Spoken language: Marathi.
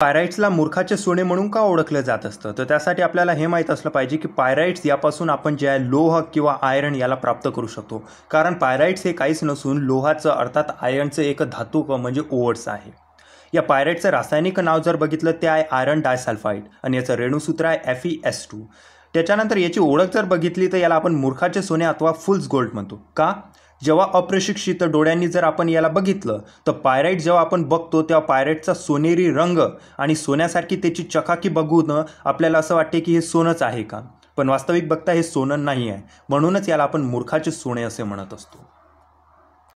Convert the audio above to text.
पायराईट्सला मूर्खाचे सोने म्हणून का ओळखलं जात असतं तर त्यासाठी आपल्याला हे माहीत असलं पाहिजे की पायराइट्स यापासून आपण जे आहे लोह किंवा आयरन याला प्राप्त करू शकतो कारण पायराइट्स हे काहीच नसून लोहाचं अर्थात आयरनचं एक धातू म्हणजे ओवड्स आहे या पायराइटचं रासायनिक नाव जर बघितलं ते आहे आयरन डायसल्फाईड आणि याचं रेणूसूत्र आहे एफ ई एस टू त्याच्यानंतर याची ओळख जर बघितली तर याला आपण मूर्खाचे सोने अथवा फुल्स गोल्ड म्हणतो का जेव्हा अप्रशिक्षित डोळ्यांनी जर आपण याला बघितलं तर पायराईट जेव्हा आपण बघतो तेव्हा पायराईटचा सोनेरी रंग आणि सोन्यासारखी त्याची चकाकी बघून आपल्याला असं वाटते की हे सोनंच आहे का पण वास्तविक बघता हे सोनं नाही आहे म्हणूनच याला आपण मूर्खाचे सोने असे म्हणत असतो